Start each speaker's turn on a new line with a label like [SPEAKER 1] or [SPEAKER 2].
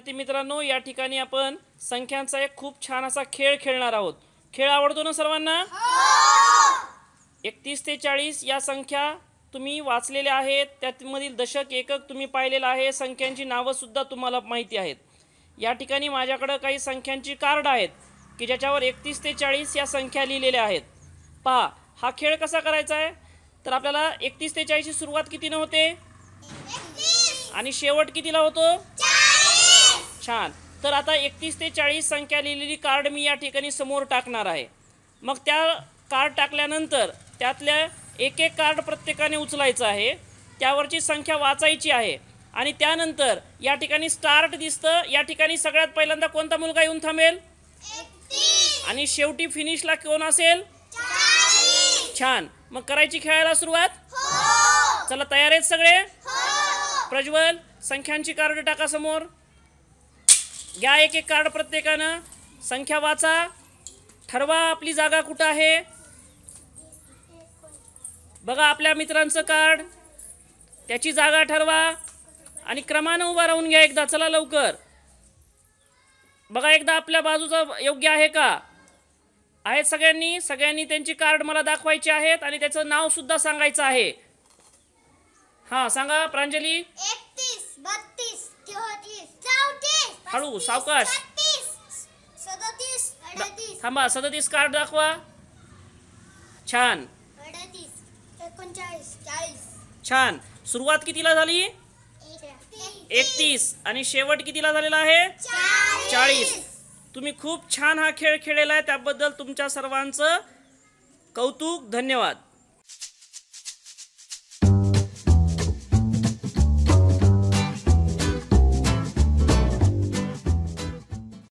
[SPEAKER 1] विद्यार्थी मित्रांनो या ठिकाणी आपण संख्यांचा एक खूप छान असा खेळ खेळणार आहोत खेळ आवडतो ना सर्वांना हो! एकतीस ते चाळीस या संख्या तुम्ही वाचलेल्या आहेत त्यामधील दशक एकक तुम्ही पाहिलेलं आहे संख्यांची सुद्धा तुम्हाला माहिती आहेत या ठिकाणी माझ्याकडं काही संख्यांची कार्ड आहेत की ज्याच्यावर एकतीस ते चाळीस या संख्या लिहिलेल्या आहेत पहा हा खेळ कसा करायचा आहे तर आपल्याला एकतीस ते चाळीसची सुरुवात कितीनं होते आणि शेवट कितीला होतो छान तर आता एकतीस ते चाळीस संख्या लिहिलेली कार्ड मी या ठिकाणी समोर टाकणार आहे मग त्या कार्ड टाकल्यानंतर त्यातल्या एक एक कार्ड प्रत्येकाने उचलायचं आहे त्यावरची संख्या वाचायची आहे आणि त्यानंतर या ठिकाणी स्टार्ट दिसतं या ठिकाणी सगळ्यात पहिल्यांदा कोणता मुलगा येऊन थांबेल आणि शेवटी फिनिशला कोण असेल छान मग करायची खेळायला सुरुवात हो. चला तयार आहेत सगळे हो. प्रज्वल संख्यांची कार्ड टाका समोर घ्या एक एक कार्ड प्रत्येकानं संख्या वाचा ठरवा आपली जागा कुठं आहे बघा आपल्या मित्रांचं कार्ड त्याची जागा ठरवा आणि क्रमानं उभा राहून घ्या एकदा चला लवकर बघा एकदा आपल्या बाजूचा योग्य आहे का आहेत सगळ्यांनी सगळ्यांनी त्यांची कार्ड मला दाखवायची आहेत आणि त्याचं नाव सुद्धा सांगायचं आहे हां सांगा प्रांजली हळू सावकाश थांबा सदतीस कार्ड दाखवा छान छान सुरुवात कितीला झाली एकतीस आणि शेवट कितीला झालेला आहे चाळीस तुम्ही खूप छान हा खेळ खेळलेला आहे त्याबद्दल तुमच्या सर्वांचं कौतुक धन्यवाद